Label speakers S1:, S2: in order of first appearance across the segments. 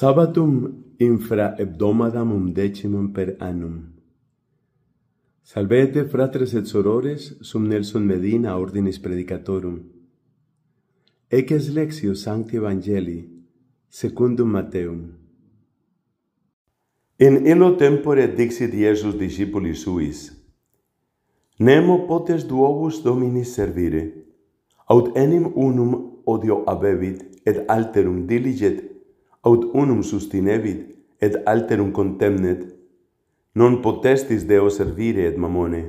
S1: Sabatum infra hebdomadam um decimum per annum. Salvete fratres et sorores sum Nelson Medina ordinis predicatorum. Ecce est lexio Sancti Evangelii secundum Matthaeum. In illo tempore dixit Iesus discipulis suis: Nemo potes duobus domini servire. Aut enim unum odio habebit et alterum diliget aut unum sustinebit, et alterum contemnet, non potestis Deo servire et mamone.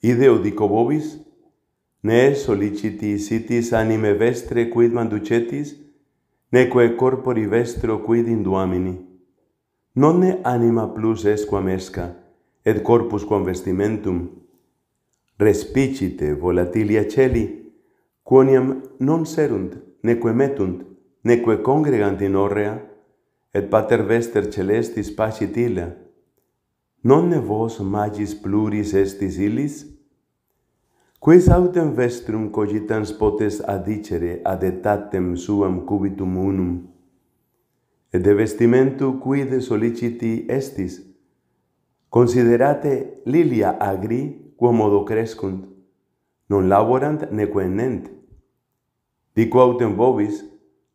S1: Ideo dico vobis, ne solliciti sitis anime vestre quid manducetis, neque corpori vestro quid induamini. Non ne anima plus est quam esca, et corpus quam vestimentum. Respicite volatilia celi, quoniam non serunt, neque metunt, neque congregant in orrea, et pater vester celestis pacit illa, non ne vos magis pluris estis illis? Quis autem vestrum cogitans potes adicere ad etatem suam cubitum unum? Et de vestimentu quid soliciti estis? Considerate lilia agri quomodo crescunt, non laborant neque nent. Dico autem vobis,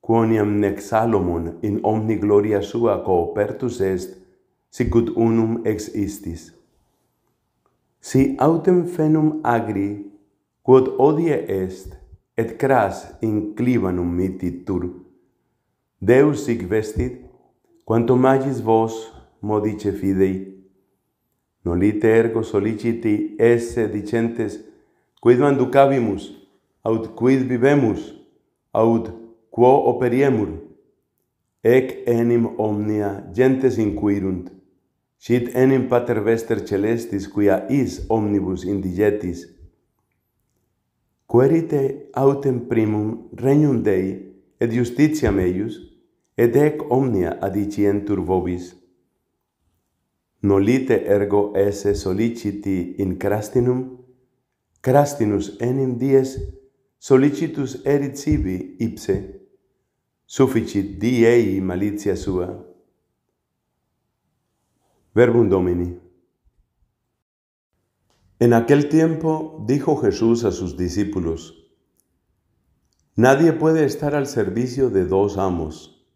S1: quoniam nec Salomon in omni gloria sua coopertus est, sicut unum ex istis. Si autem fenum agri, quod odie est, et cras in clivanum mititur, Deus sic vestit, quanto magis vos, modice fidei, nolite ergo soliciti esse dicentes, quid manducabimus, aut quid vivemus, aut quid quo operiemur ec enim omnia gentes inquirunt sit enim pater vester celestis quia is omnibus indigetis querite autem primum regnum dei et justitiam eius et ec omnia adicientur vobis nolite ergo esse solliciti in crastinum crastinus enim dies Solicitus erit sibi ipse, sufficit diei malitia sua. Verbum Domini. En aquel tiempo dijo Jesús a sus discípulos, Nadie puede estar al servicio de dos amos,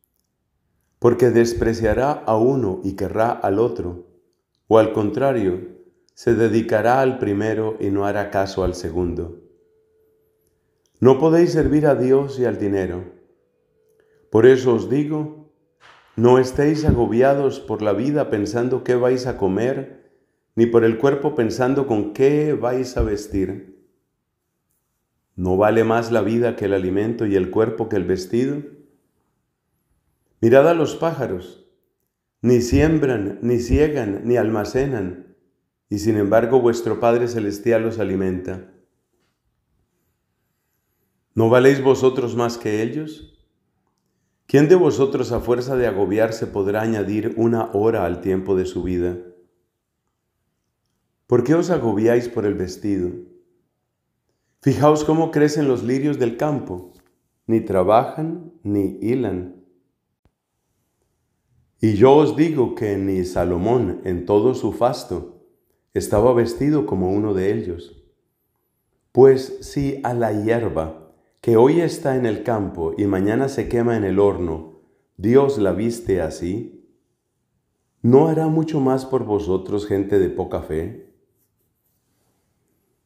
S1: porque despreciará a uno y querrá al otro, o al contrario, se dedicará al primero y no hará caso al segundo. No podéis servir a Dios y al dinero. Por eso os digo, no estéis agobiados por la vida pensando qué vais a comer, ni por el cuerpo pensando con qué vais a vestir. ¿No vale más la vida que el alimento y el cuerpo que el vestido? Mirad a los pájaros, ni siembran, ni ciegan, ni almacenan, y sin embargo vuestro Padre Celestial los alimenta. ¿No valéis vosotros más que ellos? ¿Quién de vosotros a fuerza de agobiarse podrá añadir una hora al tiempo de su vida? ¿Por qué os agobiáis por el vestido? Fijaos cómo crecen los lirios del campo, ni trabajan ni hilan. Y yo os digo que ni Salomón en todo su fasto estaba vestido como uno de ellos. Pues si a la hierba que hoy está en el campo y mañana se quema en el horno, Dios la viste así? ¿No hará mucho más por vosotros, gente de poca fe?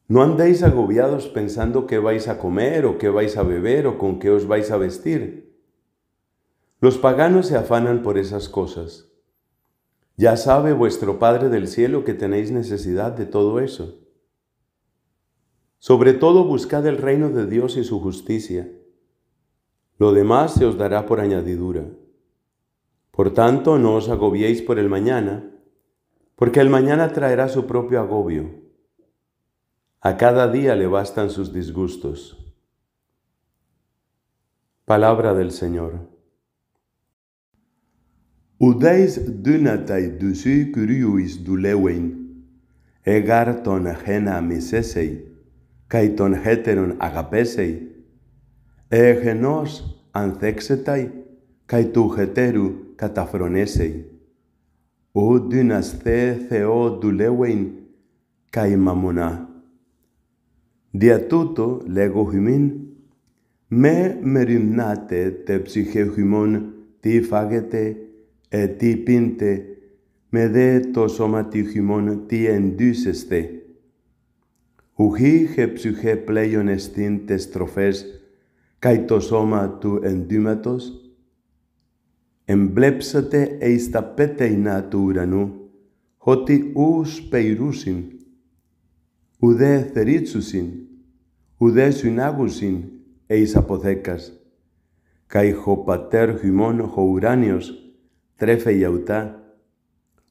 S1: No andéis agobiados pensando qué vais a comer o qué vais a beber o con qué os vais a vestir. Los paganos se afanan por esas cosas. Ya sabe vuestro Padre del Cielo que tenéis necesidad de todo eso. Sobre todo buscad el reino de Dios y su justicia. Lo demás se os dará por añadidura. Por tanto, no os agobiéis por el mañana, porque el mañana traerá su propio agobio. A cada día le bastan sus disgustos. Palabra del Señor. καί των χέτερων αγαπέσαι, εγενός ανθέξεταί, καί του χετέρου καταφρονέσαι. Ο δύνας θε Θεό δουλεύειν, καί μαμονά. Δια τούτο λέγω χυμήν, με μεριμνάτε τε ψυχε χυμών, τι φάγετε, ε τι πίντε, με δε το σώμα τη χυμών, τι εντύσεστε Ουχήχε ψυχέ πλέον εστίν τες στροφές, καί το σώμα του εντύματος, εμπλέψατε εις τα πέτεινά του ουρανού, ότι ους πεϊρούσιν, ουδέ θερίτσουσιν, ουδέ συνάγουσιν εις αποθέκας, καί χω πατέρ χυμών χω ουράνιος, τρέφε γιαουτά,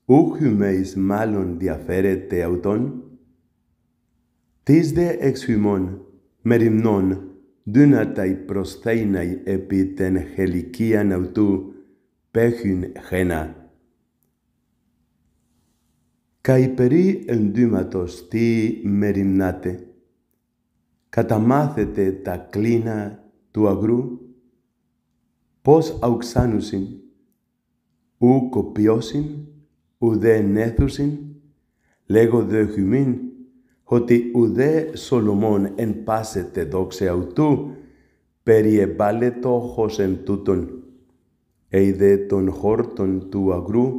S1: ούχυ εις μάλλον διαφέρεται αυτον, Τις δε εξ ημών, μεριμνών, δύναται προσθέναι επί την χελικίαν αυτού, πέχουν χένα. Καί περί ενδύματος τι μεριμνάτε, καταμάθετε τα κλίνα του αγρού, πώς αυξάνουσιν, ου κοπιώσιν, ού δεν έθουσιν, λέγω δε χυμήν, ότι ουδέ Σολομών εν πάσετε δόξε αυτού, το χως εν τούτον. Ειδε τόν χόρτον του αγρού,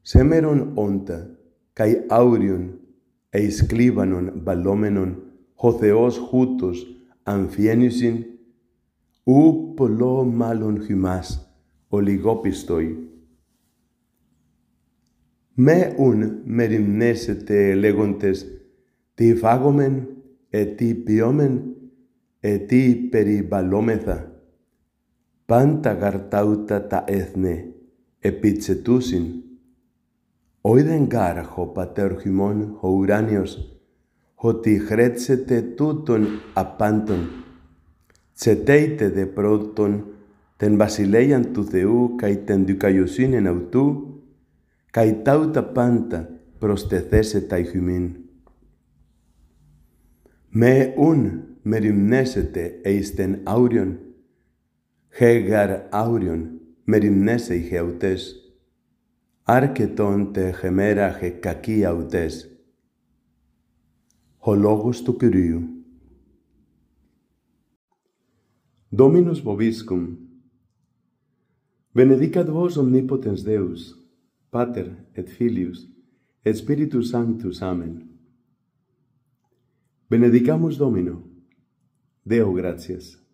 S1: σέμερον όντα, καί άουριον, εις κλίβανον βαλόμενον, ο Θεός χούτος αμφιένισιν, ου πολλό μάλλον χυμάς, ο λιγόπιστοι. Με ουν μεριμνέσετε λέγοντες, τι φάγομεν, ετί ποιόμεν, ετί περιβαλλόμεθα. Πάντα γαρτάουτα τα έθνε, επιτσετούσιν. δεν γάραχο πατέρ Χειμών ο ουράνιος, ότι χρέτσετε τούτον απάντων. Τσετέιτε δε πρώτον τεν βασιλέιαν του Θεού καί τεν δικαιοσύνην αυτού, καί τάουτα πάντα προστεθέσε τα ηχημήν. Me un merimnesete eisten aurion, hegar aurion merimnesei nesei heutes, arketonte hemera he kaki autes, hologos tu kyriu. Dominus Boviscum benedicat vos omnipotens Deus, Pater et Filius, et Spiritus Sanctus. Amen. Benedicamos Domino. Deo gracias.